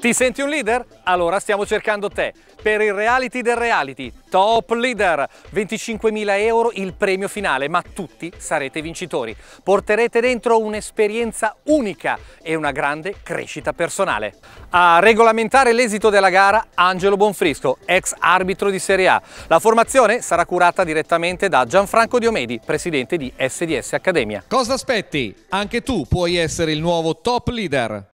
Ti senti un leader? Allora stiamo cercando te per il reality del reality, Top Leader. 25.000 euro il premio finale, ma tutti sarete vincitori. Porterete dentro un'esperienza unica e una grande crescita personale. A regolamentare l'esito della gara Angelo Bonfrisco, ex arbitro di Serie A. La formazione sarà curata direttamente da Gianfranco Diomedi, presidente di SDS Accademia. Cosa aspetti? Anche tu puoi essere il nuovo Top Leader.